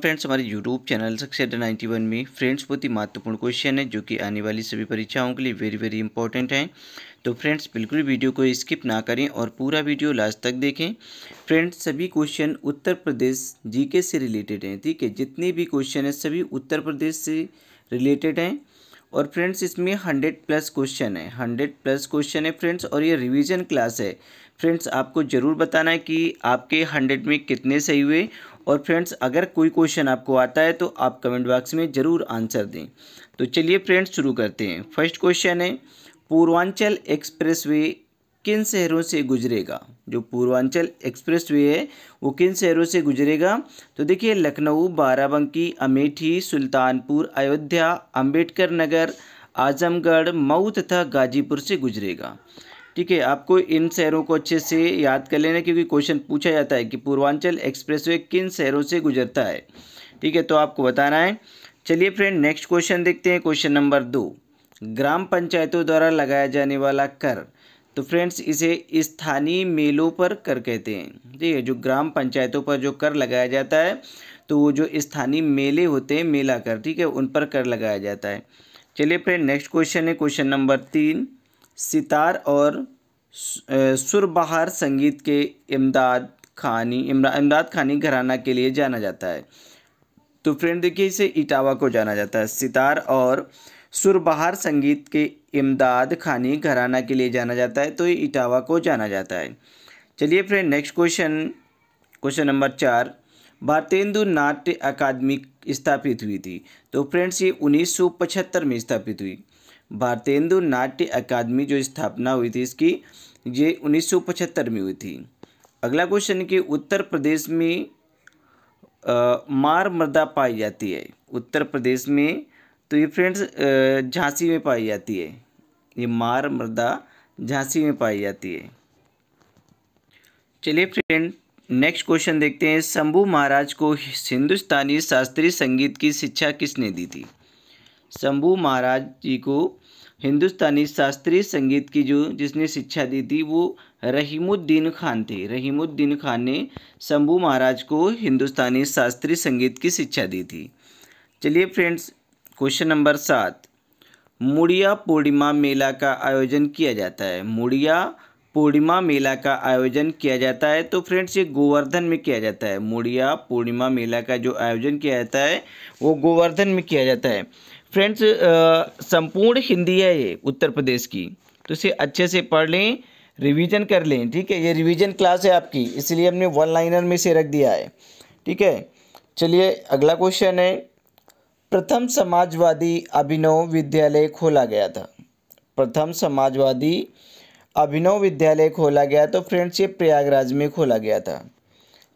friends हमारे YouTube channel ninety 91 में friends बहुत ही महत्वपूर्ण क्वेश्चन है जो कि आने वाली सभी परीक्षाओं के लिए वेरी वेरी इंपॉर्टेंट है तो फ्रेंड्स बिल्कुल वीडियो को स्किप ना करें और पूरा वीडियो लास्ट तक देखें फ्रेंड्स सभी क्वेश्चन उत्तर प्रदेश जीके से रिलेटेड हैं ठीक है जितने भी क्वेश्चन हैं सभी उत्तर प्रदेश से रिलेटेड हैं और फ्रेंड्स इसमें हंड्रेड प्लस क्वेश्चन है हंड्रेड प्लस क्वेश्चन है फ्रेंड्स और ये रिविजन क्लास है फ्रेंड्स आपको ज़रूर बताना है कि आपके हंड्रेड में कितने सही हुए और फ्रेंड्स अगर कोई क्वेश्चन आपको आता है तो आप कमेंट बॉक्स में ज़रूर आंसर दें तो चलिए फ्रेंड्स शुरू करते हैं फर्स्ट क्वेश्चन है पूर्वांचल एक्सप्रेसवे किन शहरों से गुजरेगा जो पूर्वांचल एक्सप्रेस वे है वो किन शहरों से गुजरेगा तो देखिए लखनऊ बाराबंकी अमेठी सुल्तानपुर अयोध्या अम्बेडकर नगर आजमगढ़ मऊ तथा गाजीपुर से गुजरेगा ठीक है आपको इन शहरों को अच्छे से याद कर लेना क्योंकि क्वेश्चन पूछा जाता है कि पूर्वांचल एक्सप्रेसवे किन शहरों से गुजरता है ठीक है तो आपको बताना है चलिए फ्रेंड नेक्स्ट क्वेश्चन देखते हैं क्वेश्चन नंबर दो ग्राम पंचायतों द्वारा लगाया जाने वाला कर तो फ्रेंड्स इसे स्थानीय मेलों पर कर कहते हैं ठीक है जो ग्राम पंचायतों पर जो कर लगाया जाता है तो वो जो स्थानीय मेले होते हैं मेला कर ठीक है उन पर कर लगाया जाता है चलिए फ्रेंड नेक्स्ट क्वेश्चन है क्वेश्चन नंबर तीन सितार और सुरबहार संगीत के इमदाद खानी इमरा इमदाद खानी घराना के लिए जाना जाता है तो फ्रेंड देखिए इसे इटावा को जाना जाता है सितार और सुरबहार संगीत के इमदाद खानी घराना के लिए जाना जाता है तो ये इटावा को जाना जाता है चलिए friend next question question number चार भारतेंदु नाट्य अकादमी स्थापित हुई थी तो फ्रेंड्स ये 1975 में स्थापित हुई भारतेंदु नाट्य अकादमी जो स्थापना हुई थी इसकी ये 1975 में हुई थी अगला क्वेश्चन कि उत्तर प्रदेश में आ, मार मृदा पाई जाती है उत्तर प्रदेश में तो ये फ्रेंड्स झांसी में पाई जाती है ये मार मृदा झांसी में पाई जाती है चलिए फ्रेंड नेक्स्ट क्वेश्चन देखते हैं शंभू महाराज को हिंदुस्तानी शास्त्रीय संगीत की शिक्षा किसने दी थी शंभू महाराज जी को हिंदुस्तानी शास्त्रीय संगीत की जो जिसने शिक्षा दी थी वो रहीमुद्दीन खान थे रहीमुद्दीन खान ने शंभू महाराज को हिंदुस्तानी शास्त्रीय संगीत की शिक्षा दी थी चलिए फ्रेंड्स क्वेश्चन नंबर सात मुड़िया पूर्णिमा मेला का आयोजन किया जाता है मुड़िया पूर्णिमा मेला का आयोजन किया जाता है तो फ्रेंड्स ये गोवर्धन में किया जाता है मुड़िया पूर्णिमा मेला का जो आयोजन किया जाता है वो गोवर्धन में किया जाता है फ्रेंड्स संपूर्ण हिंदी है ये उत्तर प्रदेश की तो इसे अच्छे से पढ़ लें रिवीजन कर लें ठीक है ये रिवीजन क्लास है आपकी इसलिए हमने वन लाइनर में से रख दिया है ठीक है चलिए अगला क्वेश्चन है प्रथम समाजवादी अभिनव विद्यालय खोला गया था प्रथम समाजवादी अभिनव विद्यालय खोला गया तो फ्रेंड्स ये प्रयागराज में खोला गया था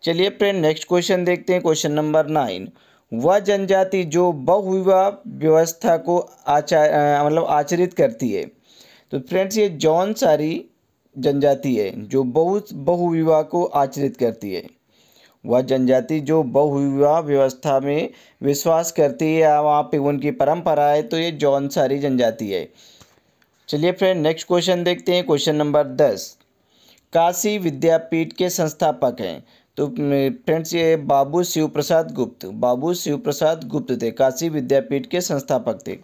चलिए फ्रेंड नेक्स्ट क्वेश्चन देखते हैं क्वेश्चन नंबर नाइन वह जनजाति जो बहुविवाह व्यवस्था को आचार मतलब आचरित करती है तो फ्रेंड्स ये जौन सारी जनजाति है जो बहुत बहुविवाह को आचरित करती है वह जनजाति जो बहुविवाह व्यवस्था में विश्वास करती है या वहाँ पे उनकी परंपरा है तो ये जौन सारी जनजाति है चलिए फ्रेंड नेक्स्ट क्वेश्चन देखते हैं क्वेश्चन नंबर दस काशी विद्यापीठ के संस्थापक हैं तो फ्रेंड्स ये बाबू शिव प्रसाद गुप्त बाबू शिव प्रसाद गुप्त थे काशी विद्यापीठ के संस्थापक थे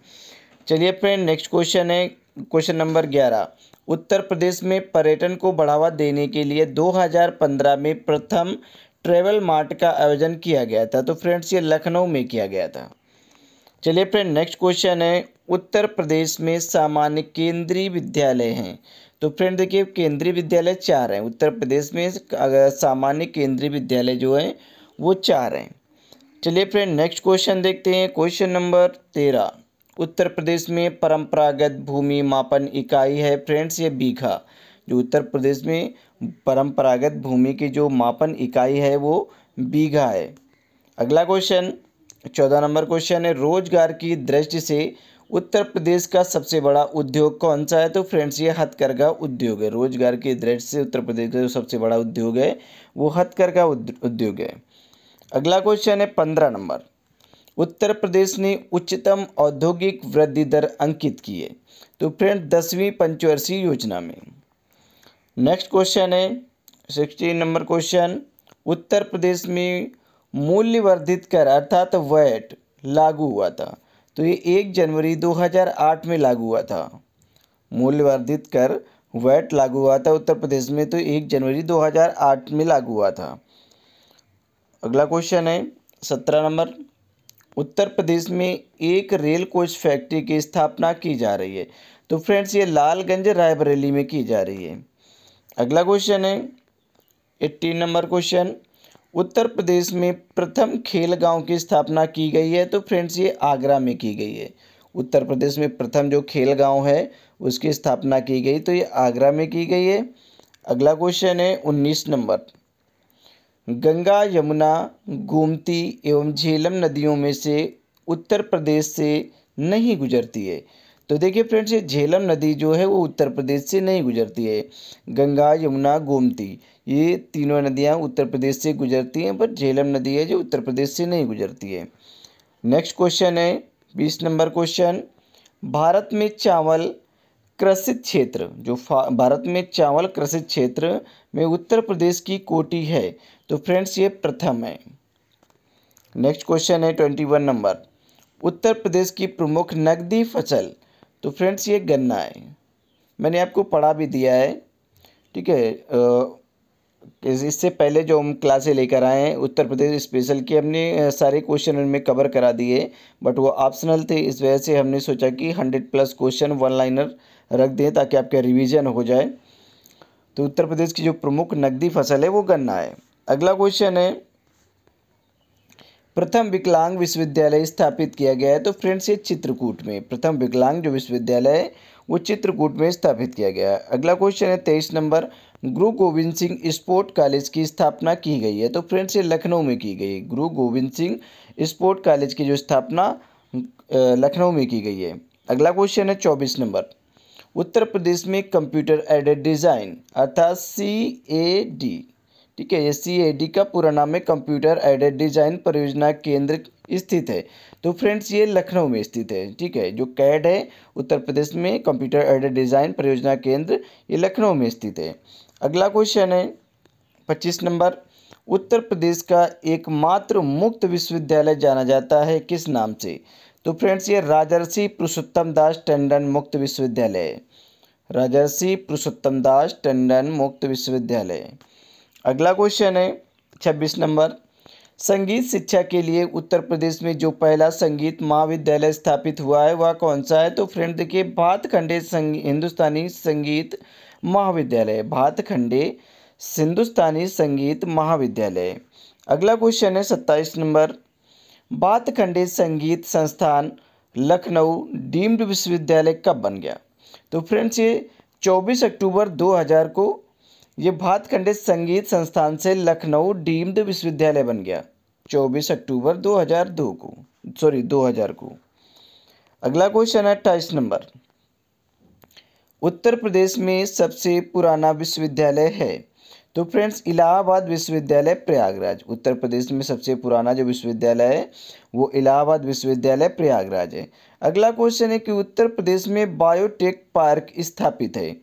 चलिए फ्रेंड नेक्स्ट क्वेश्चन है क्वेश्चन नंबर ग्यारह उत्तर प्रदेश में पर्यटन को बढ़ावा देने के लिए 2015 में प्रथम ट्रेवल मार्ट का आयोजन किया गया था तो फ्रेंड्स ये लखनऊ में किया गया था चलिए फ्रेंड नेक्स्ट क्वेश्चन है उत्तर प्रदेश में सामान्य केंद्रीय विद्यालय हैं तो फ्रेंड देखिए केंद्रीय विद्यालय चार हैं उत्तर प्रदेश में अगर सामान्य केंद्रीय विद्यालय जो है वो चार हैं चलिए फ्रेंड नेक्स्ट क्वेश्चन देखते हैं क्वेश्चन नंबर तेरह उत्तर प्रदेश में परंपरागत भूमि मापन इकाई है फ्रेंड्स ये बीघा जो उत्तर प्रदेश में परंपरागत भूमि की जो मापन इकाई है वो बीघा है अगला क्वेश्चन चौदह नंबर क्वेश्चन है रोजगार की दृष्टि से उत्तर प्रदेश का सबसे बड़ा उद्योग कौन सा है तो फ्रेंड्स ये हथकरघा उद्योग है रोजगार की दृष्टि से उत्तर प्रदेश का जो सबसे बड़ा उद्योग है वो हथकरघा उद्योग है अगला क्वेश्चन है पंद्रह नंबर उत्तर प्रदेश ने उच्चतम औद्योगिक वृद्धि दर अंकित की है तो फ्रेंड दसवीं पंचवर्षीय योजना में नेक्स्ट क्वेश्चन है sixteen number question Uttar Pradesh में मूल्यवर्धित कर अर्थात वैट लागू हुआ था तो ये एक जनवरी 2008 में लागू हुआ था मूल्यवर्धित कर वैट लागू हुआ था उत्तर प्रदेश में तो एक जनवरी 2008 में लागू हुआ था अगला क्वेश्चन है सत्रह नंबर उत्तर प्रदेश में एक रेल कोच फैक्ट्री की स्थापना की जा रही है तो फ्रेंड्स ये लालगंज रायबरेली में की जा रही है अगला क्वेश्चन है eighteen number question Uttar Pradesh में प्रथम खेल गांव की स्थापना की गई है तो फ्रेंड्स ये आगरा में की गई है उत्तर प्रदेश में प्रथम जो खेल गांव है उसकी स्थापना की गई तो ये आगरा में की गई है अगला क्वेश्चन है उन्नीस नंबर गंगा यमुना गोमती एवं झेलम नदियों में से उत्तर प्रदेश से नहीं गुजरती है तो देखिए फ्रेंड्स ये झेलम नदी जो है वो उत्तर प्रदेश से नहीं गुजरती है गंगा यमुना गोमती ये तीनों नदियाँ उत्तर प्रदेश से गुजरती हैं पर झेलम नदी है जो उत्तर प्रदेश से नहीं गुजरती है नेक्स्ट क्वेश्चन है बीस नंबर क्वेश्चन भारत में चावल क्रसित क्षेत्र जो भारत में चावल क्रसित क्षेत्र में उत्तर प्रदेश की कोटी है तो फ्रेंड्स ये प्रथम है नेक्स्ट क्वेश्चन है twenty one number Uttar Pradesh की प्रमुख नकदी फसल तो फ्रेंड्स ये गन्ना है मैंने आपको पढ़ा भी दिया है ठीक है इससे पहले जो हम क्लासें लेकर आए हैं उत्तर प्रदेश स्पेशल की हमने सारे क्वेश्चन उनमें कवर करा दिए बट वो ऑप्शनल थे इस वजह से हमने सोचा कि hundred plus question one liner रख दें ताकि आपका रिवीजन हो जाए तो उत्तर प्रदेश की जो प्रमुख नकदी फसल है वो गन्ना है अगला क्वेश्चन है प्रथम विकलांग विश्वविद्यालय स्थापित किया गया है तो फ्रेंड्स ये चित्रकूट में प्रथम विकलांग जो विश्वविद्यालय है वो चित्रकूट में स्थापित किया गया है अगला क्वेश्चन है तेईस नंबर गुरु गोविंद सिंह स्पोर्ट कॉलेज की स्थापना की गई है तो फ्रेंड्स ये लखनऊ में की गई है गुरु गोविंद सिंह स्पोर्ट कॉलेज की जो स्थापना लखनऊ में की गई है अगला क्वेश्चन है चौबीस नंबर उत्तर प्रदेश में कंप्यूटर एडेड डिज़ाइन अर्थात सी ए डी ठीक है ये सी ए डी का पूरा नाम है कंप्यूटर एडेड डिज़ाइन परियोजना केंद्र स्थित है तो फ्रेंड्स ये लखनऊ में स्थित है ठीक है जो कैड है उत्तर प्रदेश में कंप्यूटर एडेड डिज़ाइन परियोजना केंद्र ये लखनऊ में स्थित है अगला क्वेश्चन है पच्चीस नंबर उत्तर प्रदेश का एकमात्र मुक्त विश्वविद्यालय जाना जाता है किस नाम से तो फ्रेंड्स ये राजर्षि पुरुषोत्तम दास टंडन मुक्त विश्वविद्यालय राजर्षि पुरुषोत्तम दास टंडन मुक्त विश्वविद्यालय अगला क्वेश्चन है छब्बीस नंबर संगीत शिक्षा के लिए उत्तर प्रदेश में जो पहला संगीत महाविद्यालय स्थापित हुआ है वह कौन सा है तो फ्रेंड देखिए भातखंडे संग हिंदुस्तानी संगीत महाविद्यालय भातखंडे हिंदुस्तानी संगीत महाविद्यालय अगला क्वेश्चन है सत्ताईस नंबर भातखंडे संगीत संस्थान लखनऊ डीम्ड विश्वविद्यालय कब बन गया तो फ्रेंड्स ये 24 अक्टूबर 2000 को ये भातखंडे संगीत संस्थान से लखनऊ डीम्ड विश्वविद्यालय बन गया 24 अक्टूबर 2002 को सॉरी 2000 को अगला क्वेश्चन है अट्ठाईस नंबर उत्तर प्रदेश में सबसे पुराना विश्वविद्यालय है तो फ्रेंड्स इलाहाबाद विश्वविद्यालय प्रयागराज उत्तर प्रदेश में सबसे पुराना जो विश्वविद्यालय है वो इलाहाबाद विश्वविद्यालय प्रयागराज है अगला क्वेश्चन है कि उत्तर प्रदेश में बायोटेक पार्क स्थापित है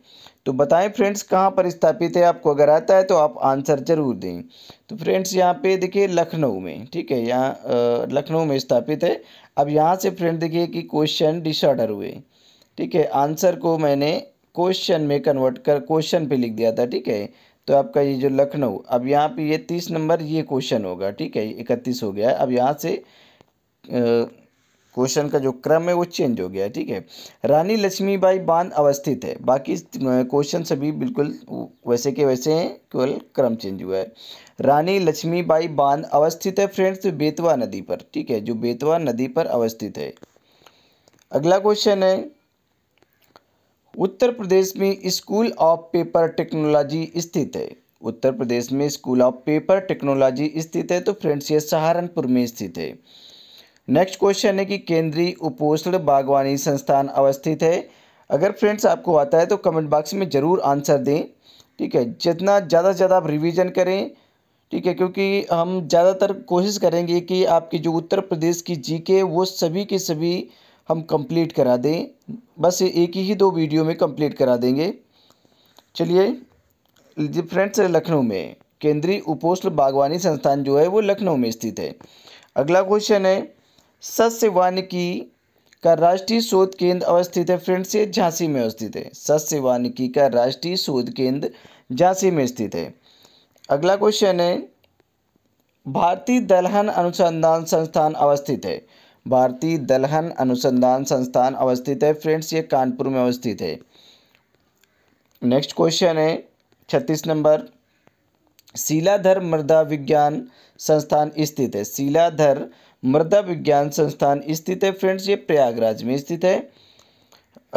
तो बताएं फ्रेंड्स कहाँ पर स्थापित है आपको अगर आता है तो आप आंसर जरूर दें तो फ्रेंड्स यहाँ पे देखिए लखनऊ में ठीक है यहाँ लखनऊ में स्थापित है अब यहाँ से फ्रेंड देखिए कि क्वेश्चन डिसऑर्डर हुए ठीक है आंसर को मैंने क्वेश्चन में कन्वर्ट कर क्वेश्चन पे लिख दिया था ठीक है तो आपका ये जो लखनऊ अब यहाँ पे ये तीस नंबर ये क्वेश्चन होगा ठीक है इकतीस हो गया अब यहाँ से क्वेश्चन का जो क्रम है वो चेंज हो गया ठीक है रानी लक्ष्मीबाई बांध अवस्थित है बाकी क्वेश्चन सभी बिल्कुल वैसे के वैसे हैं केवल क्रम चेंज हुआ है रानी लक्ष्मीबाई बांध अवस्थित है फ्रेंड्स तो बेतवा नदी पर ठीक है जो बेतवा नदी पर अवस्थित है अगला क्वेश्चन है उत्तर प्रदेश में स्कूल ऑफ पेपर टेक्नोलॉजी स्थित है उत्तर प्रदेश में स्कूल ऑफ पेपर टेक्नोलॉजी स्थित है तो फ्रेंड्स ये सहारनपुर में स्थित है नेक्स्ट क्वेश्चन है कि केंद्रीय उपोषण बागवानी संस्थान अवस्थित है अगर फ्रेंड्स आपको आता है तो कमेंट बॉक्स में ज़रूर आंसर दें ठीक है जितना ज़्यादा से ज़्यादा आप रिविजन करें ठीक है क्योंकि हम ज़्यादातर कोशिश करेंगे कि आपकी जो उत्तर प्रदेश की जीके वो सभी के सभी हम कंप्लीट करा दें बस एक ही दो वीडियो में कंप्लीट करा देंगे चलिए फ्रेंड्स लखनऊ में केंद्रीय उपोष्ण बागवानी संस्थान जो है वो लखनऊ में स्थित है अगला क्वेश्चन है सस्य वानिकी का राष्ट्रीय शोध केंद्र अवस्थित है फ्रेंड्स ये झांसी में अवस्थित है सस्य वानिकी का राष्ट्रीय शोध केंद्र झांसी में स्थित है अगला क्वेश्चन है भारतीय दलहन अनुसंधान संस्थान अवस्थित है भारतीय दलहन अनुसंधान संस्थान अवस्थित है फ्रेंड्स ये कानपुर में अवस्थित है नेक्स्ट क्वेश्चन है छत्तीस नंबर शिलाधर मृदा विज्ञान संस्थान स्थित है शिलाधर मृदा विज्ञान संस्थान स्थित है फ्रेंड्स ये प्रयागराज में स्थित है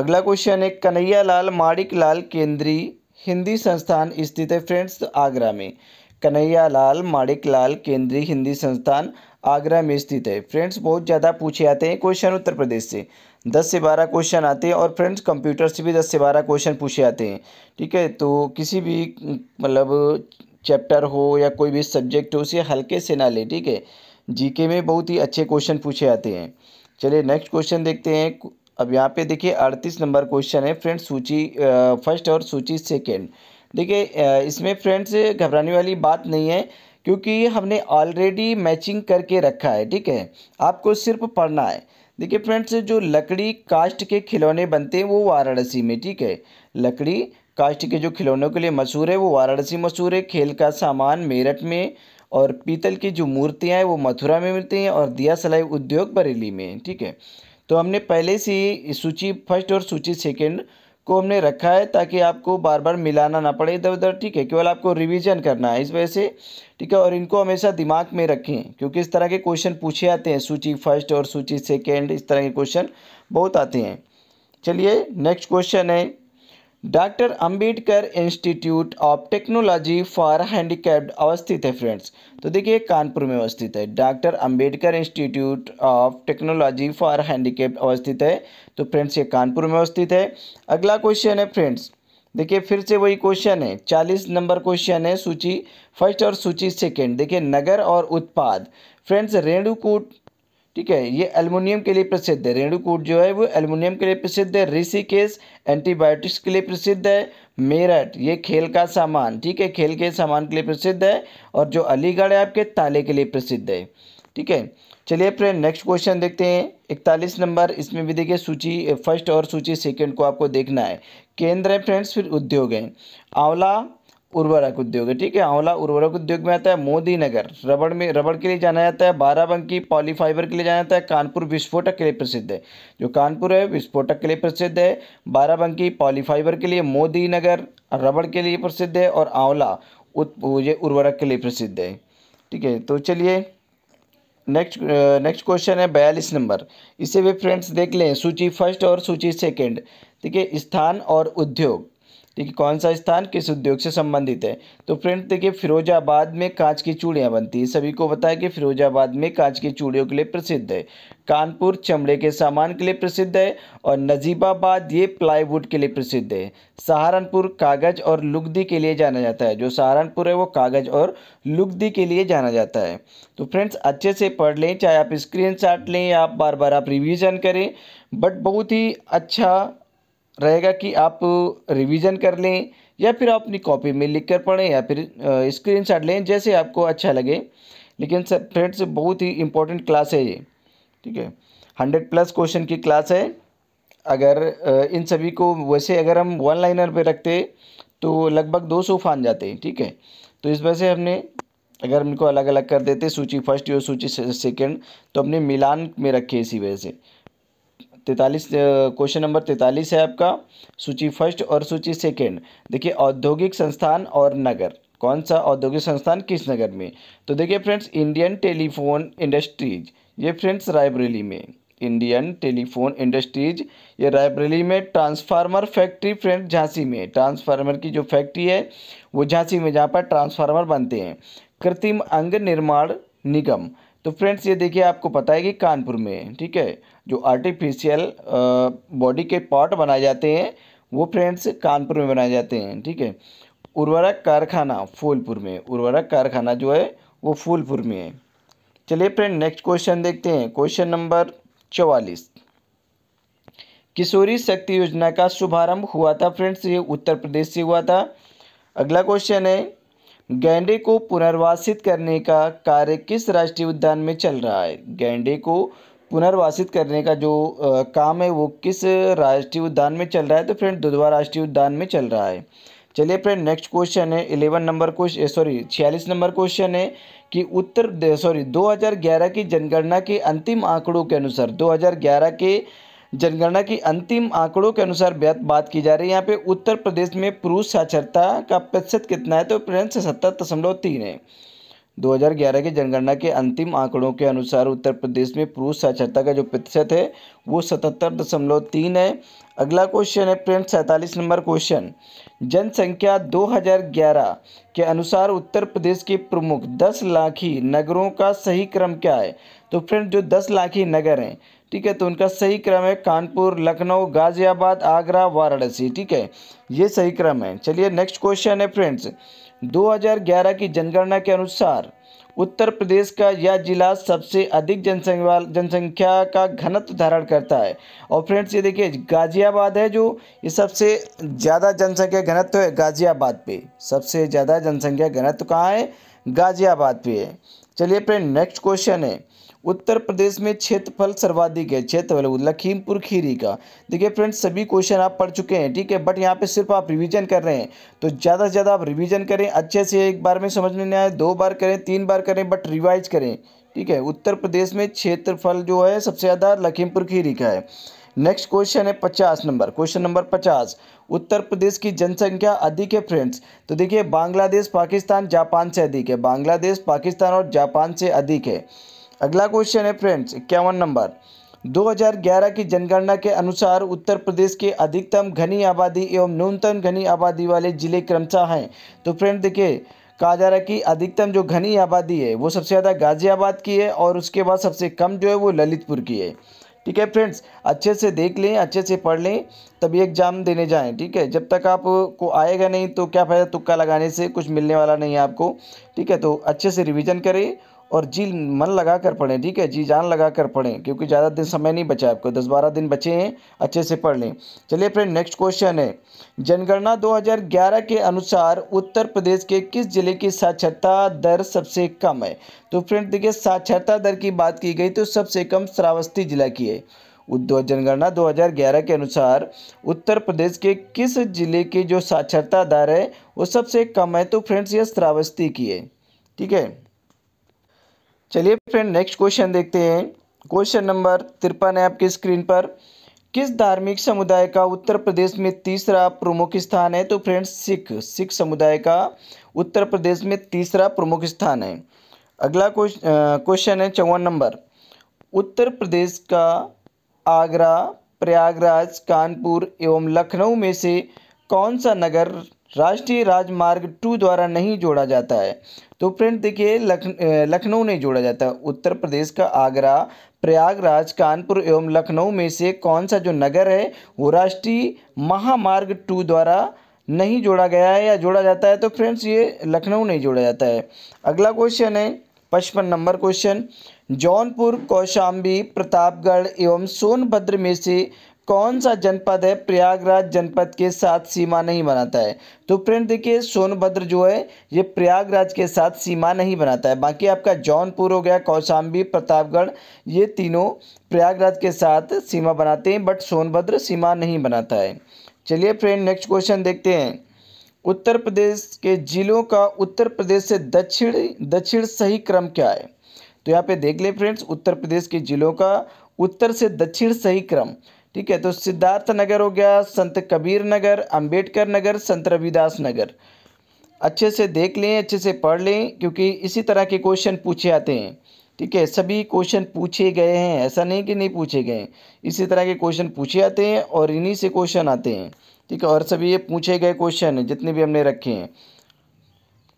अगला क्वेश्चन है कन्हैया लाल माणिक लाल केंद्रीय हिंदी संस्थान स्थित है फ्रेंड्स आगरा में कन्हैया लाल माणिक लाल केंद्रीय हिंदी संस्थान आगरा में स्थित है फ्रेंड्स बहुत ज़्यादा पूछे आते हैं क्वेश्चन उत्तर प्रदेश से दस से बारह क्वेश्चन आते हैं और फ्रेंड्स कंप्यूटर से भी दस से बारह क्वेश्चन पूछे आते हैं ठीक है तो किसी भी मतलब चैप्टर हो या कोई भी सब्जेक्ट हो उसे हल्के से ना ले ठीक है जीके में बहुत ही अच्छे क्वेश्चन पूछे आते हैं चलिए नेक्स्ट क्वेश्चन देखते हैं अब यहाँ पे देखिए अड़तीस नंबर क्वेश्चन है फ्रेंड्स सूची फर्स्ट और सूची सेकेंड देखिए इसमें फ्रेंड्स घबराने वाली बात नहीं है क्योंकि हमने ऑलरेडी मैचिंग करके रखा है ठीक है आपको सिर्फ पढ़ना है देखिए फ्रेंड्स जो लकड़ी कास्ट के खिलौने बनते हैं वो वाराणसी में ठीक है लकड़ी कास्ट के जो खिलौनों के लिए मशहूर है वो वाराणसी मशहूर है खेल का सामान मेरठ में और पीतल की जो मूर्तियाँ हैं वो मथुरा में मिलती हैं और दिया सलाई उद्योग बरेली में ठीक है तो हमने पहले से सूची फर्स्ट और सूची सेकेंड को हमने रखा है ताकि आपको बार बार मिलाना ना पड़े इधर उधर ठीक है केवल आपको रिवीजन करना है इस वजह से ठीक है और इनको हमेशा दिमाग में रखें क्योंकि इस तरह के क्वेश्चन पूछे आते हैं सूची फर्स्ट और सूची सेकेंड इस तरह के क्वेश्चन बहुत आते हैं चलिए नेक्स्ट क्वेश्चन है doctor Ambedkar institute of technology for handicapped अवस्थित है फ्रेंड्स तो देखिए कानपुर में अवस्थित है doctor Ambedkar institute of technology for handicapped अवस्थित है तो फ्रेंड्स ये कानपुर में अवस्थित है अगला क्वेश्चन है फ्रेंड्स देखिए फिर से वही क्वेश्चन है चालीस नंबर क्वेश्चन है सूची फर्स्ट और सूची सेकेंड देखिए नगर और उत्पाद फ्रेंड्स रेणुकूट ठीक है ये एल्युमिनियम के लिए प्रसिद्ध है रेणुकूट जो है वो एल्युमिनियम के लिए प्रसिद्ध है ऋषिकेश एंटीबायोटिक्स के लिए प्रसिद्ध है मेरठ ये खेल का सामान ठीक है खेल के सामान के लिए प्रसिद्ध है और जो अलीगढ़ है आपके ताले के लिए प्रसिद्ध है ठीक है चलिए फ्रेंड नेक्स्ट क्वेश्चन देखते हैं इकतालीस नंबर इसमें भी देखिए सूची फर्स्ट और सूची सेकेंड को आपको देखना है केंद्र है फ्रेंड्स फिर उद्योग है आंवला उर्वरक उद्योग है ठीक है आंवला उर्वरक उद्योग में आता है मोदी नगर रबड़ में रबड़ के लिए जाना जाता है बाराबंकी पॉलीफाइबर के लिए जाना जाता है कानपुर विस्फोटक के लिए प्रसिद्ध है जो कानपुर है विस्फोटक के लिए प्रसिद्ध है बाराबंकी पॉलीफाइबर के लिए मोदी नगर रबड़ के लिए प्रसिद्ध है और आंवला ये उर्वरक के लिए प्रसिद्ध है ठीक है तो चलिए नेक्स्ट नेक्स्ट क्वेश्चन है बयालीस नंबर इसे भी फ्रेंड्स देख लें सूची फर्स्ट और सूची सेकेंड ठीक है स्थान और उद्योग देखिए कौन सा स्थान किस उद्योग से संबंधित है तो फ्रेंड देखिए फिरोजाबाद में कांच की चूड़ियाँ बनती है सभी को बताया कि फिरोजाबाद में कांच की चूड़ियों के लिए प्रसिद्ध है कानपुर चमड़े के सामान के लिए प्रसिद्ध है और नजीबाबाद ये प्लाईवुड के लिए प्रसिद्ध है सहारनपुर कागज़ और लुगदी के लिए जाना जाता है जो सहारनपुर है वो कागज़ और लुगदी के लिए जाना जाता है तो फ्रेंड्स अच्छे से पढ़ लें चाहे आप स्क्रीन लें आप बार बार आप रिविज़न करें बट बहुत ही अच्छा रहेगा कि आप रिवीजन कर लें या फिर आप अपनी कॉपी में लिख कर पढ़ें या फिर स्क्रीन शॉट लें जैसे आपको अच्छा लगे लेकिन सर फ्रेंड्स बहुत ही इम्पोर्टेंट क्लास है ये ठीक है हंड्रेड प्लस क्वेश्चन की क्लास है अगर इन सभी को वैसे अगर हम वन लाइनर पे रखते तो लगभग दो सौ फान जाते हैं ठीक है तो इस वजह से हमने अगर इनको अलग अलग कर देते सूची फर्स्ट और सूची सेकेंड तो अपने मिलान में रखे इसी वजह से तैतालीस क्वेश्चन नंबर तैतालीस है आपका सूची फर्स्ट और सूची सेकेंड देखिए औद्योगिक संस्थान और नगर कौन सा औद्योगिक संस्थान किस नगर में तो देखिए फ्रेंड्स इंडियन टेलीफोन इंडस्ट्रीज ये फ्रेंड्स रायबरेली में इंडियन टेलीफोन इंडस्ट्रीज ये रायबरेली में ट्रांसफार्मर फैक्ट्री फ्रेंड झांसी में ट्रांसफार्मर की जो फैक्ट्री है वो झांसी में जहाँ पर ट्रांसफार्मर बनते हैं कृत्रिम अंग निर्माण निगम तो फ्रेंड्स ये देखिए आपको पता है कि कानपुर में ठीक है जो आर्टिफिशियल बॉडी के पार्ट बनाए जाते हैं वो फ्रेंड्स कानपुर में बनाए जाते हैं ठीक है उर्वरक कारखाना फूलपुर में उर्वरक कारखाना जो है वो फूलपुर में है चलिए फ्रेंड नेक्स्ट क्वेश्चन देखते हैं क्वेश्चन नंबर चवालीस किशोरी शक्ति योजना का शुभारंभ हुआ था फ्रेंड्स ये उत्तर प्रदेश से हुआ था अगला क्वेश्चन है गैंडे को पुनर्वासित करने का कार्य किस राष्ट्रीय उद्यान में चल रहा है गैंडे को पुनर्वासित करने का जो आ, काम है वो किस राष्ट्रीय उद्यान में चल रहा है तो फ्रेंड दुधवा राष्ट्रीय उद्यान में चल रहा है चलिए फ्रेंड नेक्स्ट क्वेश्चन है इलेवन नंबर क्वेश्चन सॉरी छियालीस नंबर क्वेश्चन है कि उत्तर सॉरी 2011 की जनगणना के अंतिम आंकड़ों के अनुसार 2011 के जनगणना की अंतिम आंकड़ों के अनुसार बात की जा रही है यहाँ पे उत्तर प्रदेश में पुरुष साक्षरता का प्रतिशत कितना है तो फ्रेंड सत्तर दशमलव तीन है 2011 के जनगणना के अंतिम आंकड़ों के अनुसार उत्तर प्रदेश में पुरुष साक्षरता का जो प्रतिशत है वो सतहत्तर दशमलव तीन है अगला क्वेश्चन है फ्रेंड सैंतालीस नंबर क्वेश्चन जनसंख्या 2011 के अनुसार उत्तर प्रदेश के प्रमुख दस लाखी नगरों का सही क्रम क्या है तो फ्रेंड जो दस ही नगर हैं ठीक है तो उनका सही क्रम है कानपुर लखनऊ गाजियाबाद आगरा वाराणसी ठीक है ये सही क्रम है चलिए नेक्स्ट क्वेश्चन है फ्रेंड्स 2011 की जनगणना के अनुसार उत्तर प्रदेश का यह जिला सबसे अधिक जनसंख्या जनसंख्या का घनत्व धारण करता है और फ्रेंड्स ये देखिए गाज़ियाबाद है जो ये सबसे ज़्यादा जनसंख्या घनत्व है गाज़ियाबाद पे सबसे ज़्यादा जनसंख्या घनत्व कहाँ है गाज़ियाबाद पे है चलिए फ्रेंड नेक्स्ट क्वेश्चन है उत्तर प्रदेश में क्षेत्रफल सर्वाधिक है क्षेत्रफल लखीमपुर खीरी का देखिए फ्रेंड्स सभी क्वेश्चन आप पढ़ चुके हैं ठीक है बट यहाँ पे सिर्फ आप रिवीजन कर रहे हैं तो ज़्यादा से ज़्यादा आप रिवीजन करें अच्छे से एक बार में समझ में नहीं आए दो बार करें तीन बार करें बट रिवाइज करें ठीक है उत्तर प्रदेश में क्षेत्रफल जो है सबसे ज़्यादा लखीमपुर खीरी का है नेक्स्ट क्वेश्चन है पचास नंबर क्वेश्चन नंबर पचास उत्तर प्रदेश की जनसंख्या अधिक है फ्रेंड्स तो देखिए बांग्लादेश पाकिस्तान जापान से अधिक है बांग्लादेश पाकिस्तान और जापान से अधिक है अगला क्वेश्चन है फ्रेंड्स इक्यावन नंबर 2011 की जनगणना के अनुसार उत्तर प्रदेश के अधिकतम घनी आबादी एवं न्यूनतम घनी आबादी वाले जिले क्रमशः हैं तो फ्रेंड देखिए कहा जा रहा है कि अधिकतम जो घनी आबादी है वो सबसे ज़्यादा गाज़ियाबाद की है और उसके बाद सबसे कम जो है वो ललितपुर की है ठीक है फ्रेंड्स अच्छे से देख लें अच्छे से पढ़ लें तभी एग्ज़ाम देने जाएं ठीक है जब तक आपको आएगा नहीं तो क्या फ़ायदा तुक्का लगाने से कुछ मिलने वाला नहीं है आपको ठीक है तो अच्छे से रिविज़न करें और जी मन लगा कर पढ़ें ठीक है जी जान लगा कर पढ़ें क्योंकि ज़्यादा दिन समय नहीं बचा आपको दस बारह दिन बचे हैं अच्छे से पढ़ लें चलिए फ्रेंड नेक्स्ट क्वेश्चन है जनगणना 2011 के अनुसार उत्तर प्रदेश के किस जिले की साक्षरता दर सबसे कम है तो फ्रेंड देखिए साक्षरता दर की बात की गई तो सबसे कम श्रावस्ती जिला की है जनगणना 2011 के अनुसार उत्तर प्रदेश के किस जिले की जो साक्षरता दर है वो सबसे कम है तो फ्रेंड्स ये श्रावस्ती की है ठीक है चलिए फ्रेंड नेक्स्ट क्वेश्चन देखते हैं क्वेश्चन नंबर तिरपन है आपके स्क्रीन पर किस धार्मिक समुदाय का उत्तर प्रदेश में तीसरा प्रमुख स्थान है तो फ्रेंड्स सिख सिख समुदाय का उत्तर प्रदेश में तीसरा प्रमुख स्थान है अगला क्वेश्चन है चौवन नंबर उत्तर प्रदेश का आगरा प्रयागराज कानपुर एवं लखनऊ में से कौन सा नगर राष्ट्रीय राजमार्ग टू द्वारा नहीं जोड़ा जाता है तो फ्रेंड देखिए लखनऊ नहीं जोड़ा जाता उत्तर प्रदेश का आगरा प्रयागराज कानपुर एवं लखनऊ में से कौन सा जो नगर है वो राष्ट्रीय महामार्ग टू द्वारा नहीं जोड़ा गया है या जोड़ा जाता है तो फ्रेंड्स ये लखनऊ नहीं जोड़ा जाता है अगला क्वेश्चन है पचपन नंबर क्वेश्चन जौनपुर कौशाम्बी प्रतापगढ़ एवं सोनभद्र में से कौन सा जनपद है प्रयागराज जनपद के साथ सीमा नहीं बनाता है तो फ्रेंड देखिए सोनभद्र जो है ये प्रयागराज के साथ सीमा नहीं बनाता है बाकी आपका जौनपुर हो गया कौशाम्बी प्रतापगढ़ ये तीनों प्रयागराज के साथ सीमा बनाते हैं बट सोनभद्र सीमा नहीं बनाता है चलिए फ्रेंड नेक्स्ट क्वेश्चन देखते हैं उत्तर प्रदेश के जिलों का उत्तर प्रदेश से दक्षिण दक्षिण सही क्रम क्या है तो यहाँ पे देख ले फ्रेंड्स उत्तर प्रदेश के जिलों का उत्तर से दक्षिण सही क्रम ठीक है तो सिद्धार्थ नगर हो गया संत कबीर नगर अंबेडकर नगर संत रविदास नगर अच्छे से देख लें अच्छे से पढ़ लें क्योंकि इसी तरह के क्वेश्चन पूछे आते हैं ठीक है सभी क्वेश्चन पूछे गए हैं ऐसा नहीं कि नहीं पूछे गए इसी तरह के क्वेश्चन पूछे आते हैं और इन्हीं से क्वेश्चन आते हैं ठीक है और सभी ये पूछे गए क्वेश्चन हैं जितने भी हमने रखे हैं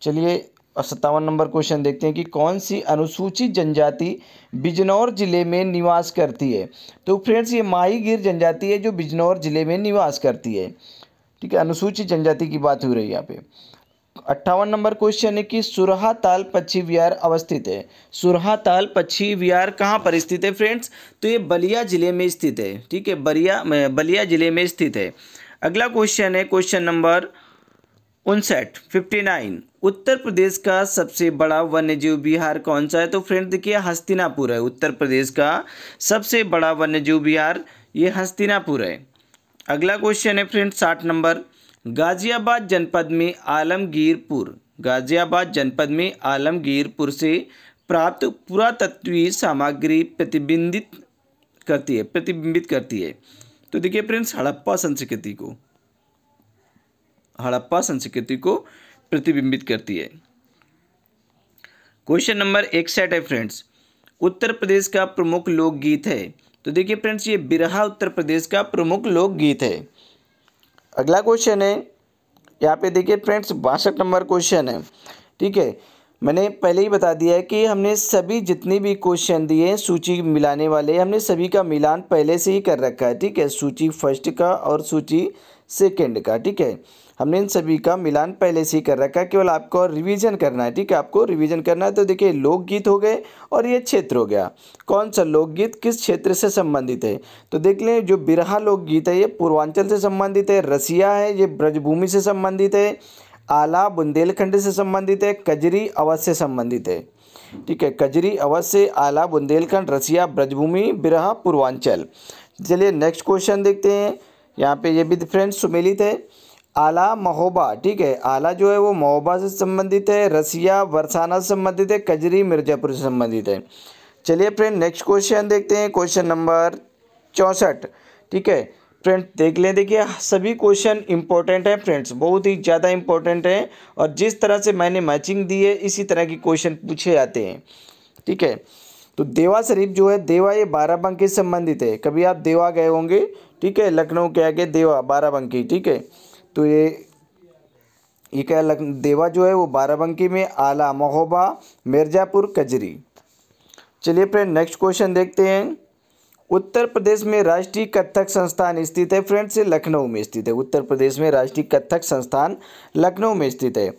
चलिए और सत्तावन नंबर क्वेश्चन देखते हैं कि कौन सी अनुसूचित जनजाति बिजनौर जिले में निवास करती है तो फ्रेंड्स ये माहीगीर जनजाति है जो बिजनौर जिले में निवास करती है ठीक है अनुसूचित जनजाति की बात हो रही है यहाँ पे अट्ठावन नंबर क्वेश्चन है कि सुरहा ताल पक्षी विहार अवस्थित है सुरहा ताल पक्षी विहार कहाँ पर स्थित है फ्रेंड्स तो ये बलिया जिले में स्थित है ठीक है बलिया बलिया जिले में स्थित है अगला क्वेश्चन है क्वेश्चन नंबर उनसठ फिफ्टी नाइन उत्तर प्रदेश का सबसे बड़ा वन्यजीव विहार कौन सा है तो फ्रेंड देखिए हस्तिनापुर है उत्तर प्रदेश का सबसे बड़ा वन्यजीव विहार ये हस्तिनापुर है अगला क्वेश्चन है फ्रेंड साठ नंबर गाजियाबाद जनपद में आलमगीरपुर गाजियाबाद जनपद में आलमगीरपुर से प्राप्त पुरातत्वीय सामग्री प्रतिबिंबित करती है प्रतिबिंबित करती है तो देखिए फ्रेंड्स हड़प्पा संस्कृति को हड़प्पा संस्कृति को प्रतिबिंबित करती है क्वेश्चन नंबर एक सेट है फ्रेंड्स उत्तर प्रदेश का प्रमुख लोकगीत है तो देखिए फ्रेंड्स ये बिरहा उत्तर प्रदेश का प्रमुख लोकगीत है अगला क्वेश्चन है यहाँ पे देखिए फ्रेंड्स बासठ नंबर क्वेश्चन है ठीक है मैंने पहले ही बता दिया है कि हमने सभी जितने भी क्वेश्चन दिए हैं सूची मिलाने वाले हमने सभी का मिलान पहले से ही कर रखा है ठीक है सूची फर्स्ट का और सूची सेकेंड का ठीक है हमने इन सभी का मिलान पहले से ही कर रखा है केवल आपको रिवीजन करना है ठीक है आपको रिवीजन करना है तो देखिए लोकगीत हो गए और ये क्षेत्र हो गया कौन सा लोकगीत किस क्षेत्र से संबंधित है तो देख लें जो बिरहा लोकगीत है ये पूर्वांचल से संबंधित है रसिया है ये ब्रजभूमि से संबंधित है आला बुंदेलखंड से संबंधित है कजरी अवध से संबंधित है ठीक है कजरी अवध से आला बुंदेलखंड रसिया ब्रजभूमि बिरहा पूर्वांचल चलिए नेक्स्ट क्वेश्चन देखते हैं यहाँ पे ये भी फ्रेंड्स सुमेलित है आला महोबा ठीक है आला जो है वो महोबा से संबंधित है रसिया बरसाना से संबंधित है कजरी मिर्जापुर से संबंधित है चलिए फ्रेंड नेक्स्ट क्वेश्चन देखते हैं क्वेश्चन नंबर चौंसठ ठीक है फ्रेंड्स देख लें देखिए सभी क्वेश्चन इंपॉर्टेंट हैं फ्रेंड्स बहुत ही ज़्यादा इंपॉर्टेंट हैं और जिस तरह से मैंने मैचिंग दी है इसी तरह के क्वेश्चन पूछे जाते हैं ठीक है तो देवा शरीफ जो है देवा ये बाराबंकी संबंधित है कभी आप देवा गए होंगे ठीक है लखनऊ के आगे देवा बाराबंकी ठीक है तो ये ये क्या लग देवा जो है वो बाराबंकी में आला महोबा मिर्जापुर कजरी चलिए फ्रेंड नेक्स्ट क्वेश्चन देखते हैं उत्तर प्रदेश में राष्ट्रीय कथक संस्थान स्थित है फ्रेंड्स ये लखनऊ में स्थित है उत्तर प्रदेश में राष्ट्रीय कथक संस्थान लखनऊ में स्थित है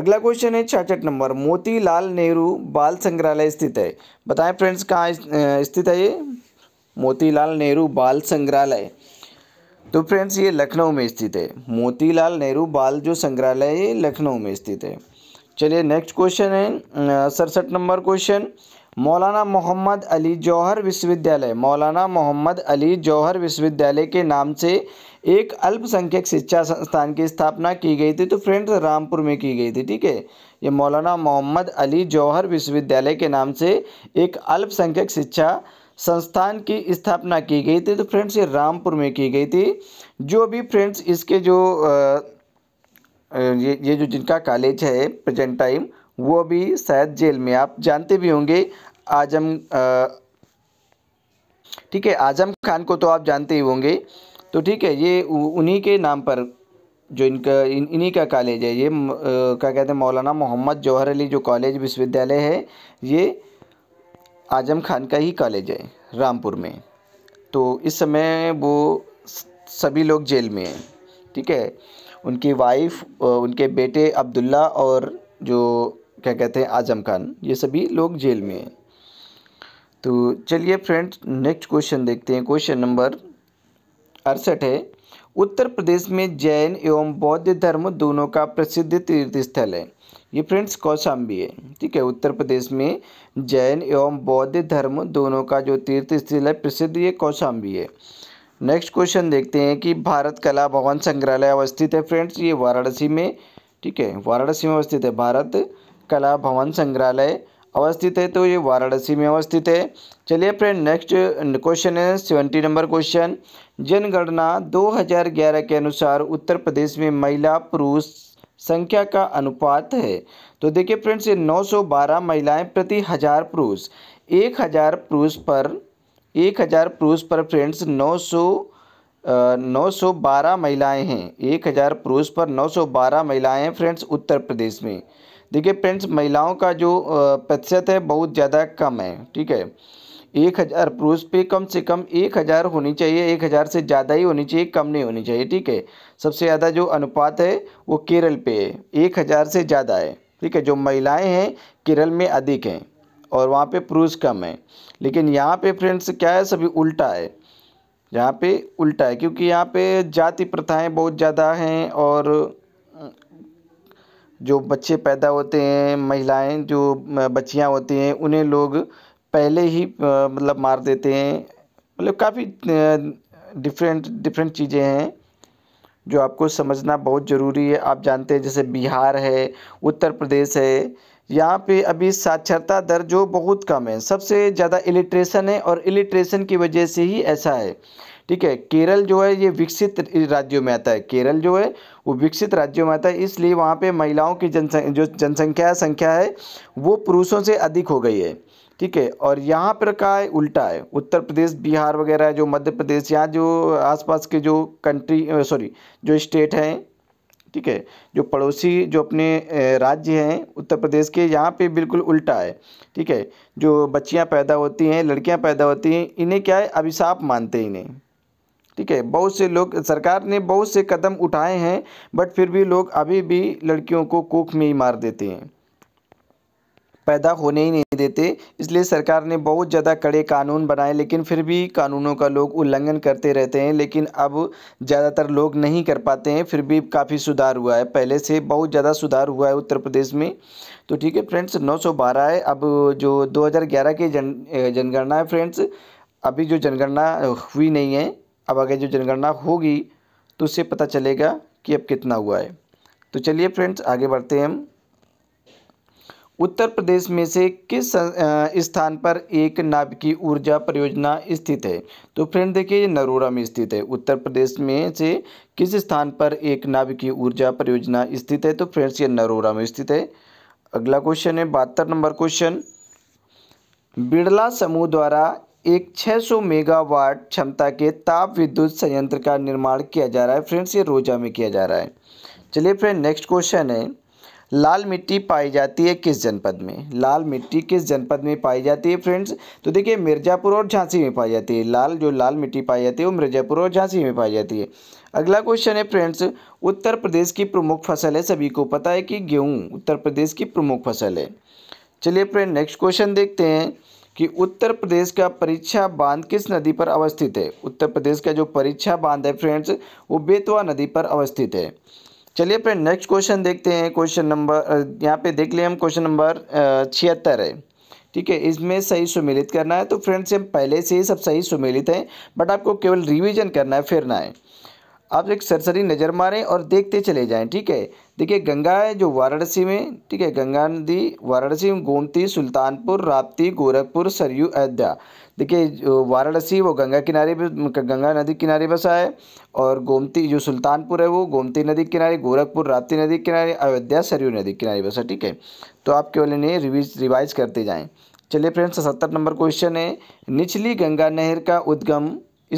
अगला क्वेश्चन है छाछठ नंबर मोतीलाल नेहरू बाल संग्रहालय स्थित है बताएं फ्रेंड्स कहाँ स्थित है ये मोतीलाल नेहरू बाल संग्रहालय तो फ्रेंड्स ये लखनऊ में स्थित है मोतीलाल नेहरू बाल जो संग्रहालय ये लखनऊ में स्थित है चलिए नेक्स्ट क्वेश्चन है सड़सठ नंबर क्वेश्चन मौलाना मोहम्मद अली जौहर विश्वविद्यालय मौलाना मोहम्मद अली जौहर विश्वविद्यालय के नाम से एक अल्पसंख्यक शिक्षा संस्थान की स्थापना की गई थी तो फ्रेंड्स रामपुर में की गई थी ठीक है ये मौलाना मोहम्मद अली जौहर विश्वविद्यालय के नाम से एक अल्पसंख्यक शिक्षा संस्थान की स्थापना की गई थी तो फ्रेंड्स ये रामपुर में की गई थी जो भी फ्रेंड्स इसके जो ये ये जो जिनका कॉलेज है प्रेजेंट टाइम वो भी शायद जेल में आप जानते भी होंगे आजम ठीक है आजम खान को तो आप जानते ही होंगे तो ठीक है ये उन्हीं के नाम पर जो इनका इन इन्हीं का कॉलेज है ये क्या कहते हैं मौलाना मोहम्मद जौहर अली जो कॉलेज विश्वविद्यालय है ये आजम खान का ही कॉलेज है रामपुर में तो इस समय वो सभी लोग जेल में हैं ठीक है उनकी वाइफ उनके बेटे अब्दुल्ला और जो क्या कहते हैं आजम खान ये सभी लोग जेल में हैं तो चलिए फ्रेंड्स नेक्स्ट क्वेश्चन देखते हैं क्वेश्चन नंबर अड़सठ है उत्तर प्रदेश में जैन एवं बौद्ध धर्म दोनों का प्रसिद्ध तीर्थ स्थल है ये फ्रेंड्स कौशाम्बी है ठीक है उत्तर प्रदेश में जैन एवं बौद्ध धर्म दोनों का जो तीर्थ स्थल है प्रसिद्ध ये कौशाम्बी है नेक्स्ट क्वेश्चन देखते हैं कि भारत कला भवन संग्रहालय अवस्थित है फ्रेंड्स ये वाराणसी में ठीक है वाराणसी में अवस्थित है भारत कला भवन संग्रहालय अवस्थित है तो ये वाराणसी में अवस्थित है चलिए फ्रेंड नेक्स्ट क्वेश्चन है सेवेंटी नंबर क्वेश्चन जनगणना 2011 के अनुसार उत्तर प्रदेश में महिला पुरुष संख्या का अनुपात है तो देखिए फ्रेंड्स ये 912 महिलाएं प्रति हज़ार पुरुष एक हज़ार पुरुष पर एक हज़ार पुरुष पर फ्रेंड्स 900 912 महिलाएं हैं एक हज़ार पुरुष पर 912 महिलाएं हैं फ्रेंड्स उत्तर प्रदेश में देखिए फ्रेंड्स महिलाओं का जो प्रतिशत है बहुत ज़्यादा कम है ठीक है एक हज़ार पुरुष पे कम से कम एक हज़ार होनी चाहिए एक हज़ार से ज़्यादा ही होनी चाहिए कम नहीं होनी चाहिए ठीक है सबसे ज़्यादा जो अनुपात है वो केरल पे है एक हज़ार से ज़्यादा है ठीक है जो महिलाएं हैं केरल में अधिक हैं और वहाँ पे पुरुष कम है लेकिन यहाँ पे फ्रेंड्स क्या है सभी उल्टा है यहाँ पे उल्टा है क्योंकि यहाँ पर जाति प्रथाएँ बहुत ज़्यादा हैं और जो बच्चे पैदा होते हैं महिलाएँ जो बच्चियाँ होती हैं उन्हें लोग पहले ही मतलब मार देते हैं मतलब काफ़ी डिफ़रेंट डिफ़रेंट चीज़ें हैं जो आपको समझना बहुत ज़रूरी है आप जानते हैं जैसे बिहार है उत्तर प्रदेश है यहाँ पे अभी साक्षरता दर जो बहुत कम है सबसे ज़्यादा इलिट्रेशन है और इलिट्रेशन की वजह से ही ऐसा है ठीक है केरल जो है ये विकसित राज्यों में आता है केरल जो है वो विकसित राज्यों में आता है इसलिए वहाँ पे महिलाओं की जनसंख्या जो जनसंख्या संख्या है वो पुरुषों से अधिक हो गई है ठीक है और यहाँ पर का है उल्टा है उत्तर प्रदेश बिहार वगैरह जो मध्य प्रदेश यहाँ जो आसपास के जो कंट्री सॉरी जो स्टेट हैं ठीक है जो पड़ोसी जो अपने राज्य हैं उत्तर प्रदेश के यहाँ पे बिल्कुल उल्टा है ठीक है जो बच्चियाँ पैदा होती हैं लड़कियाँ पैदा होती हैं इन्हें क्या है अभिशाप मानते हैं इन्हें ठीक है बहुत से लोग सरकार ने बहुत से कदम उठाए हैं बट फिर भी लोग अभी भी लड़कियों को कोख में ही मार देते हैं पैदा होने ही नहीं देते इसलिए सरकार ने बहुत ज़्यादा कड़े कानून बनाए लेकिन फिर भी कानूनों का लोग उल्लंघन करते रहते हैं लेकिन अब ज़्यादातर लोग नहीं कर पाते हैं फिर भी काफ़ी सुधार हुआ है पहले से बहुत ज़्यादा सुधार हुआ है उत्तर प्रदेश में तो ठीक है फ्रेंड्स 912 है अब जो 2011 की जन जनगणना है फ्रेंड्स अभी जो जनगणना हुई नहीं है अब आगे जो जनगणना होगी तो उससे पता चलेगा कि अब कितना हुआ है तो चलिए फ्रेंड्स आगे बढ़ते हैं हम उत्तर प्रदेश में से किस स्थान पर एक नाभिकीय ऊर्जा परियोजना स्थित है तो फ्रेंड देखिए ये नरोरा में स्थित है उत्तर प्रदेश में से किस स्थान पर एक नाभिकीय ऊर्जा परियोजना स्थित है तो फ्रेंड्स ये नरोरा में स्थित है अगला क्वेश्चन है बहत्तर नंबर क्वेश्चन बिड़ला समूह द्वारा एक 600 मेगावाट क्षमता के ताप विद्युत संयंत्र का निर्माण किया जा रहा है फ्रेंड्स ये रोजा में किया जा रहा है चलिए फ्रेंड नेक्स्ट क्वेश्चन है लाल मिट्टी पाई जाती है किस जनपद में लाल मिट्टी किस जनपद में पाई जाती है फ्रेंड्स तो देखिए मिर्ज़ापुर और झांसी में पाई जाती है लाल जो लाल मिट्टी पाई जाती है वो मिर्ज़ापुर और झांसी में पाई जाती है अगला क्वेश्चन है फ्रेंड्स उत्तर प्रदेश की प्रमुख फसल है सभी को पता है कि गेहूँ उत्तर प्रदेश की प्रमुख फसल है चलिए फ्रेंड नेक्स्ट क्वेश्चन देखते हैं कि उत्तर प्रदेश का परीक्षा बांध किस नदी पर अवस्थित है उत्तर प्रदेश का जो परीक्षा बांध है फ्रेंड्स वो बेतवा नदी पर अवस्थित है चलिए फ्रेंड नेक्स्ट क्वेश्चन देखते हैं क्वेश्चन नंबर यहाँ पे देख लिए हम क्वेश्चन नंबर छिहत्तर है ठीक है इसमें सही सुमेलित करना है तो फ्रेंड्स हम पहले से ही सब सही सुमेलित हैं बट आपको केवल रिविजन करना है फिरना है आप एक सरसरी नज़र मारें और देखते चले जाएँ ठीक है देखिए गंगा है जो वाराणसी में ठीक है गंगा नदी वाराणसी में गोमती सुल्तानपुर राप्ती गोरखपुर सरयू अयोध्या देखिए वाराणसी वो गंगा किनारे पर गंगा नदी किनारे बसा है और गोमती जो सुल्तानपुर है वो गोमती नदी किनारे गोरखपुर राप्ती नदी किनारे अयोध्या सरयू नदी किनारे बसा ठीक है तो आप केवल इन्हें रिवीज रिवाइज करते जाएँ चलिए फ्रेंड्स सत्तर नंबर क्वेश्चन है निचली गंगा नहर का उद्गम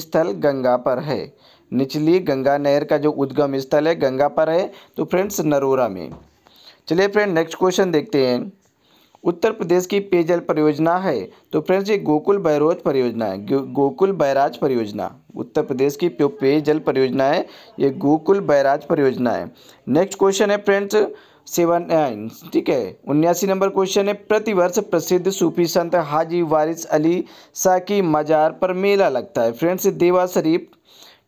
स्थल गंगा पर है निचली गंगा नहर का जो उद्गम स्थल है गंगा पर है तो फ्रेंड्स नरोरा में चलिए फ्रेंड नेक्स्ट क्वेश्चन देखते हैं उत्तर प्रदेश की पेयजल परियोजना है तो फ्रेंड्स ये गोकुल बैरोज परियोजना है गोकुल बैराज परियोजना उत्तर प्रदेश की पेयजल परियोजना है ये गोकुल बैराज परियोजना है नेक्स्ट क्वेश्चन है फ्रेंड्स सेवन नाइन ठीक है उन्यासी नंबर क्वेश्चन है प्रतिवर्ष प्रसिद्ध सूफी संत हाजी वारिस अली शाह की मजार पर मेला लगता है फ्रेंड्स देवा शरीफ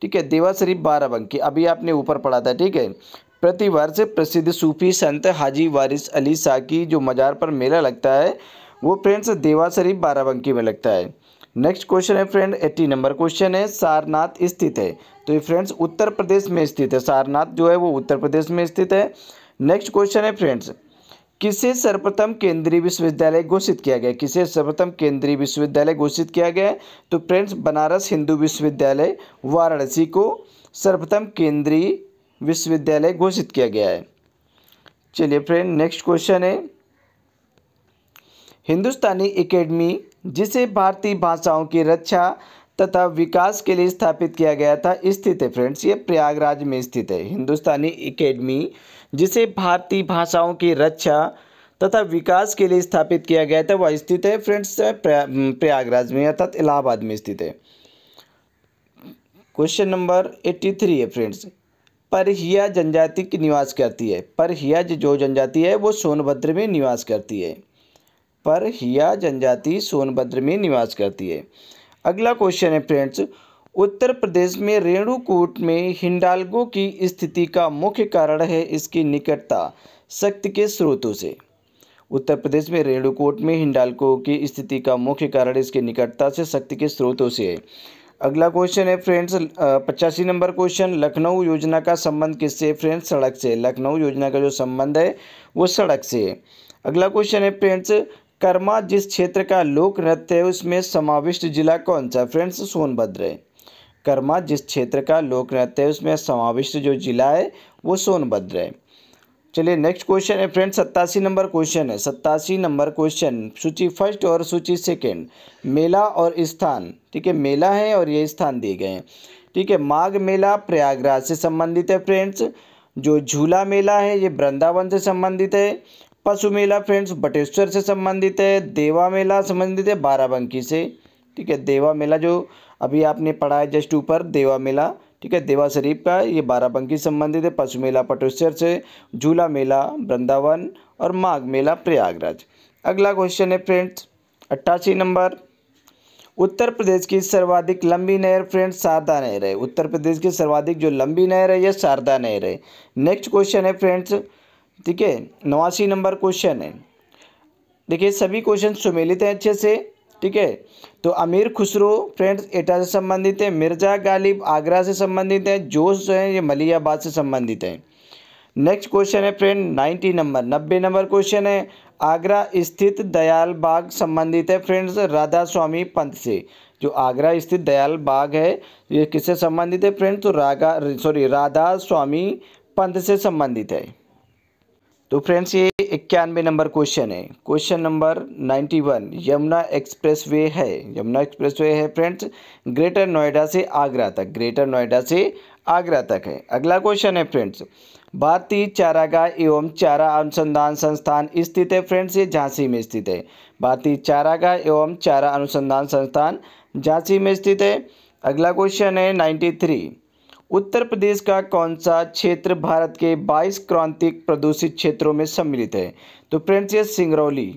ठीक है देवा शरीफ बाराबंकी अभी आपने ऊपर पढ़ा था ठीक है प्रतिवर्ष प्रसिद्ध सूफी संत हाजी वारिस अली शाह की जो मज़ार पर मेला लगता है वो फ्रेंड्स देवा शरीफ बाराबंकी में लगता है नेक्स्ट क्वेश्चन है फ्रेंड एट्टी नंबर क्वेश्चन है सारनाथ स्थित है तो ये फ्रेंड्स उत्तर प्रदेश में स्थित है सारनाथ जो है वो उत्तर प्रदेश में स्थित है नेक्स्ट क्वेश्चन है फ्रेंड्स किसे सर्वप्रथम केंद्रीय विश्वविद्यालय घोषित किया गया किसे सर्वप्रथम केंद्रीय विश्वविद्यालय घोषित किया गया तो फ्रेंड्स बनारस हिंदू विश्वविद्यालय वाराणसी को सर्वप्रथम केंद्रीय विश्वविद्यालय घोषित किया गया है चलिए फ्रेंड नेक्स्ट क्वेश्चन है हिंदुस्तानी एकेडमी जिसे भारतीय भाषाओं की रक्षा तथा विकास के लिए स्थापित किया गया था स्थित है फ्रेंड्स ये प्रयागराज में स्थित है हिंदुस्तानी एकेडमी जिसे भारतीय भाषाओं की रक्षा तथा विकास के लिए स्थापित किया गया था वह स्थित है फ्रेंड्स प्रयागराज में अर्थात इलाहाबाद में स्थित है क्वेश्चन नंबर एट्टी थ्री है फ्रेंड्स परहिया जनजाति की निवास करती है परहिया जो जनजाति है वो सोनभद्र में निवास करती है परहिया जनजाति सोनभद्र में निवास करती है अगला क्वेश्चन है फ्रेंड्स उत्तर प्रदेश में रेणुकूट में हिंडालगो की स्थिति का मुख्य कारण है इसकी निकटता शक्ति के स्रोतों से उत्तर प्रदेश में रेणुकूट में हिंडालगो की स्थिति का मुख्य कारण इसकी निकटता से शक्ति के स्रोतों से है अगला क्वेश्चन है फ्रेंड्स पचासी नंबर क्वेश्चन लखनऊ योजना का संबंध किससे फ्रेंड्स सड़क से लखनऊ योजना का जो संबंध है वो सड़क से है अगला क्वेश्चन है फ्रेंड्स कर्मा जिस क्षेत्र का लोक नृत्य है उसमें समाविष्ट जिला कौन सा फ्रेंड्स सोनभद्र है कर्मा जिस क्षेत्र का लोक नृत्य है उसमें समाविष्ट जो जिला है वो सोनभद्र है चलिए नेक्स्ट क्वेश्चन है फ्रेंड सत्तासी नंबर क्वेश्चन है सत्तासी नंबर क्वेश्चन सूची फर्स्ट और सूची सेकंड मेला और स्थान ठीक है मेला है और ये स्थान दिए गए हैं ठीक है माघ मेला प्रयागराज से संबंधित है फ्रेंड्स जो झूला मेला है ये वृंदावन से संबंधित है पशु मेला फ्रेंड्स बटेश्वर से संबंधित है देवा मेला संबंधित है बाराबंकी से ठीक है देवा मेला जो अभी आपने पढ़ा है जस्ट ऊपर देवा मेला ठीक है देवा शरीफ का ये बाराबंकी संबंधित है पशु मेला पटोश्चर से झूला मेला वृंदावन और माघ मेला प्रयागराज अगला क्वेश्चन है फ्रेंड्स अट्ठासी नंबर उत्तर प्रदेश की सर्वाधिक लंबी नहर फ्रेंड्स शारदा नहर है उत्तर प्रदेश की सर्वाधिक जो लंबी नहर है यह शारदा नहर है नेक्स्ट क्वेश्चन है फ्रेंड्स ठीक है नवासी नंबर क्वेश्चन है देखिए सभी क्वेश्चन सुमेलित हैं अच्छे से ठीक है तो अमीर खुसरो फ्रेंड्स एटा से संबंधित है मिर्ज़ा गालिब आगरा से संबंधित है जोश जो है ये मलियाबाद से संबंधित है नेक्स्ट क्वेश्चन है फ्रेंड नाइन्टी नंबर नब्बे नंबर क्वेश्चन है आगरा स्थित दयाल बाग संबंधित है फ्रेंड्स राधा स्वामी पंथ से जो आगरा स्थित दयाल बाग है ये किससे संबंधित है फ्रेंड्स तो राधा सॉरी राधा स्वामी पंथ से संबंधित है तो फ्रेंड्स ये इक्यानवे नंबर क्वेश्चन है question number ninety one Yamuna expressway है यमुना एक्सप्रेस वे है फ्रेंड्स ग्रेटर नोएडा से आगरा तक ग्रेटर नोएडा से आगरा तक है अगला क्वेश्चन है फ्रेंड्स भारतीय चारागाह एवं चारा अनुसंधान संस्थान स्थित है फ्रेंड्स ये झांसी में स्थित है भारतीय चारागाह एवं चारा अनुसंधान संस्थान झांसी में स्थित है अगला क्वेश्चन है नाइन्टी उत्तर प्रदेश का कौन सा क्षेत्र भारत के 22 क्रांतिक प्रदूषित क्षेत्रों में सम्मिलित है तो फ्रेंड्स ये सिंगरौली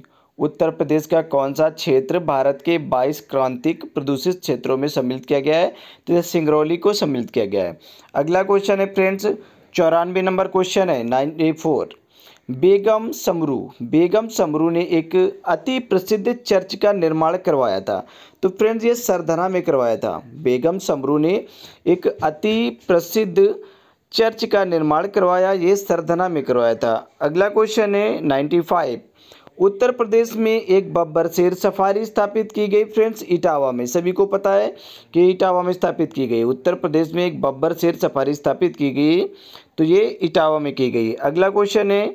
उत्तर प्रदेश का कौन सा क्षेत्र भारत के 22 क्रांतिक प्रदूषित क्षेत्रों में सम्मिलित किया गया है तो यह सिंगरौली को सम्मिलित किया गया है अगला क्वेश्चन है फ्रेंड्स चौरानवे नंबर क्वेश्चन है नाइन्टी फोर बेगम समरू बेगम समरू ने एक अति प्रसिद्ध चर्च का निर्माण करवाया था तो फ्रेंड्स ये सरधना में करवाया था बेगम समरू ने एक अति प्रसिद्ध चर्च का निर्माण करवाया ये सरधना में करवाया था अगला क्वेश्चन है नाइन्टी फाइव उत्तर प्रदेश में एक बब्बर शेर सफारी स्थापित की गई फ्रेंड्स इटावा में सभी को पता है कि इटावा में स्थापित की गई उत्तर प्रदेश में एक बब्बर शेर सफारी स्थापित की गई तो ये इटावा में की गई अगला क्वेश्चन है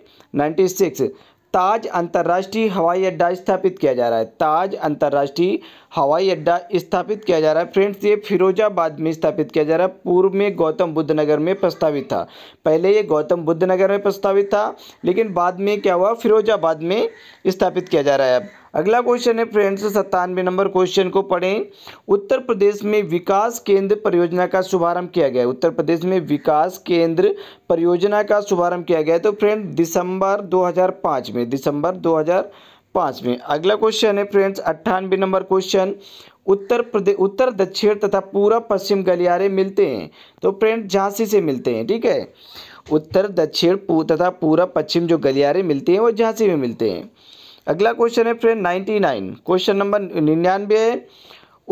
96 ताज अंतर्राष्ट्रीय हवाई अड्डा स्थापित किया जा रहा है ताज अंतर्राष्ट्रीय हवाई अड्डा स्थापित किया जा रहा है फ्रेंड्स ये फिरोजाबाद में स्थापित किया जा रहा है पूर्व में गौतम बुद्ध नगर में प्रस्तावित था पहले ये गौतम बुद्ध नगर में प्रस्तावित था लेकिन बाद में क्या हुआ फिरोजाबाद में स्थापित किया जा रहा है अब अगला क्वेश्चन है फ्रेंड्स सत्तानवे नंबर क्वेश्चन को पढ़ें उत्तर प्रदेश में विकास केंद्र परियोजना का शुभारंभ किया गया है उत्तर प्रदेश में विकास केंद्र परियोजना का शुभारंभ किया गया तो फ्रेंड दिसंबर 2005 में दिसंबर 2005 में अगला क्वेश्चन है फ्रेंड्स अट्ठानवे नंबर क्वेश्चन उत्तर प्रदेश उत्तर दक्षिण तथा पूरा पश्चिम गलियारे मिलते हैं तो फ्रेंड झांसी से मिलते हैं ठीक है उत्तर दक्षिण तथा पूरा पश्चिम जो गलियारे मिलते हैं वो झांसी में मिलते हैं अगला क्वेश्चन है फ्रेंड 99 क्वेश्चन नंबर निन्यानवे है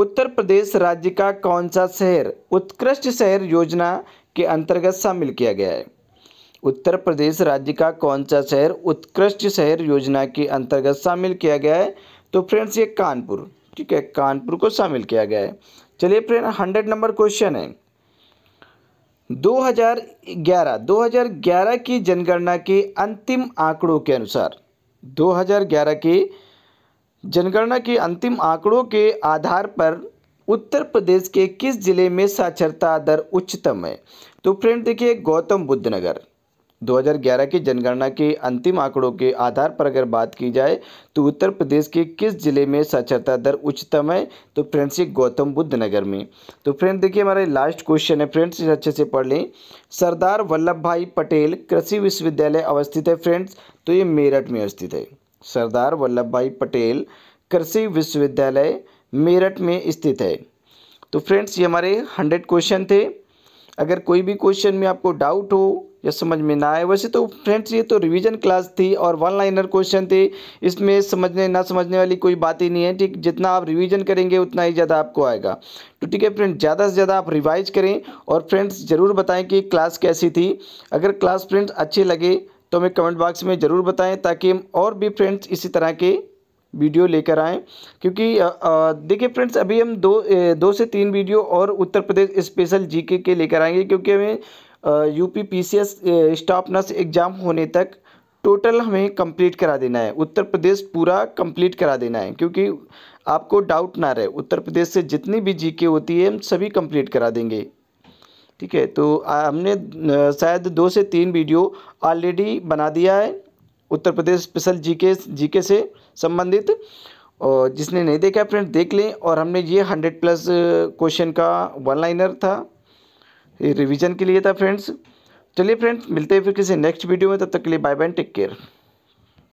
उत्तर प्रदेश राज्य का कौन सा शहर उत्कृष्ट शहर योजना के अंतर्गत शामिल किया गया है उत्तर प्रदेश राज्य का कौन सा शहर उत्कृष्ट शहर योजना के अंतर्गत शामिल किया गया है तो फ्रेंड्स ये कानपुर ठीक है कानपुर को शामिल किया गया है चलिए फ्रेंड हंड्रेड नंबर क्वेश्चन है 2011 2011 की जनगणना के अंतिम आंकड़ों के अनुसार 2011 के जनगणना के अंतिम आंकड़ों के आधार पर उत्तर प्रदेश के किस ज़िले में साक्षरता दर उच्चतम है तो फ्रेंड देखिए गौतम बुद्ध नगर 2011 की जनगणना के अंतिम आंकड़ों के आधार पर अगर बात की जाए तो उत्तर प्रदेश के किस ज़िले में साक्षरता दर उच्चतम है तो फ्रेंड्स ये गौतम बुद्ध नगर में तो फ्रेंड देखिए हमारे लास्ट क्वेश्चन है फ्रेंड्स इसे अच्छे से पढ़ लें सरदार वल्लभ भाई पटेल कृषि विश्वविद्यालय अवस्थित है फ्रेंड्स तो ये मेरठ में अवस्थित है सरदार वल्लभ भाई पटेल कृषि विश्वविद्यालय मेरठ में स्थित है तो फ्रेंड्स ये हमारे हंड्रेड क्वेश्चन थे अगर कोई भी क्वेश्चन में आपको डाउट हो यह समझ में ना आए वैसे तो फ्रेंड्स ये तो रिवीजन क्लास थी और वन लाइनर क्वेश्चन थे इसमें समझने ना समझने वाली कोई बात ही नहीं है ठीक जितना आप रिवीजन करेंगे उतना ही ज़्यादा आपको आएगा तो ठीक है फ्रेंड्स ज़्यादा से ज़्यादा आप रिवाइज करें और फ्रेंड्स ज़रूर बताएं कि क्लास कैसी थी अगर क्लास फ्रेंड्स अच्छी लगे तो हमें कमेंट बॉक्स में ज़रूर बताएँ ताकि हम और भी फ्रेंड्स इसी तरह के वीडियो लेकर आएँ क्योंकि देखिए फ्रेंड्स अभी हम दो दो से तीन वीडियो और उत्तर प्रदेश स्पेशल जी के लेकर आएंगे क्योंकि हमें UP PCS staff nurse exam होने तक टोटल हमें कंप्लीट करा देना है उत्तर प्रदेश पूरा कंप्लीट करा देना है क्योंकि आपको डाउट ना रहे उत्तर प्रदेश से जितनी भी जीके होती है हम सभी कंप्लीट करा देंगे ठीक है तो हमने शायद दो से तीन वीडियो ऑलरेडी बना दिया है Uttar Pradesh special GK GK से संबंधित और जिसने नहीं देखा फ्रेंड देख लें और हमने ये हंड्रेड प्लस क्वेश्चन का वन लाइनर था रिविज़न के लिए था फ्रेंड्स चलिए फ्रेंड्स मिलते हैं फिर किसी नेक्स्ट वीडियो में तब तक के लिए बाय बाय टेक केयर